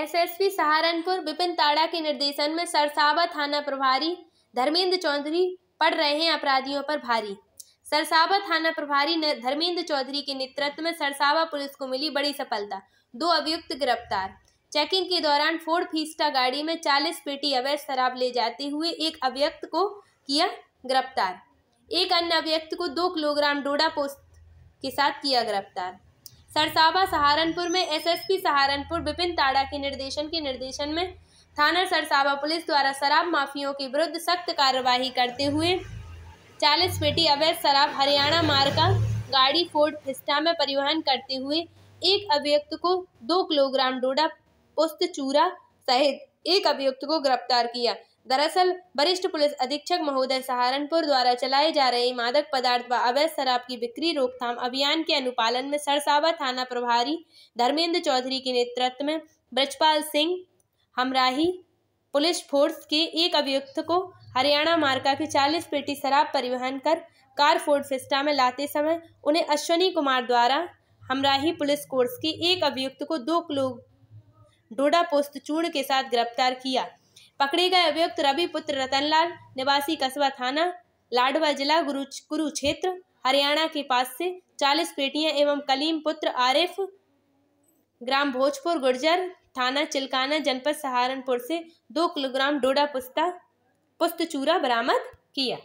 SSP Saharanpur Vipin ताड़ा के निर्देशन में सरसावा थाना प्रभारी धर्मेंद्र चौधरी पड़ रहे हैं अपराधियों पर भारी सरसावा थाना प्रभारी धर्मेंद्र चौधरी के नेतृत्व में सरसावा पुलिस को मिली बड़ी सफलता दो अभियुक्त गिरफ्तार चेकिंग के दौरान फोर्ड फीस्टा गाड़ी में 40 पेटी अवैध शराब ले जाते हुए एक अभियुक्त को किया गिरफ्तार एक अन्य अभियुक्त को दो किलोग्राम डोडा पोस्त के साथ किया गिरफ्तार सरसाबा सहारनपुर में एसएसपी सहारनपुर विपिन ताड़ा के निर्देशन के निर्देशन में थाना सरसाबा पुलिस द्वारा शराब माफियों के विरुद्ध सख्त कार्यवाही करते हुए चालीस पेटी अवैध शराब हरियाणा मार्ग का गाड़ी फोर्ड फिस्टा में परिवहन करते हुए एक अभियुक्त को दो किलोग्राम डोडा पुस्त चूरा सहित एक अभियुक्त को गिरफ्तार किया दरअसल वरिष्ठ पुलिस अधीक्षक महोदय सहारनपुर द्वारा चलाए जा रहे मादक पदार्थ व अवैध शराब की बिक्री रोकथाम अभियान के अनुपालन में सरसावा थाना प्रभारी धर्मेंद्र चौधरी के नेतृत्व में ब्रजपाल सिंह हमराही पुलिस फोर्स के एक अभियुक्त को हरियाणा मार्का के 40 पेटी शराब परिवहन कर कार फोर्ड फिस्टा में लाते समय उन्हें अश्वनी कुमार द्वारा हमराही पुलिस कोर्स के एक अभियुक्त को दो किलो डोडा पोस्त चूड़ के साथ गिरफ्तार किया पकड़े गए अभियुक्त रवि पुत्र रतनलाल निवासी कस्बा थाना लाडवा जिला गुरु कुरुक्षेत्र हरियाणा के पास से चालीस पेटियां एवं कलीम पुत्र आरिफ ग्राम भोजपुर गुर्जर थाना चिलकाना जनपद सहारनपुर से दो किलोग्राम डोडा पुस्ता पुस्त चूरा बरामद किया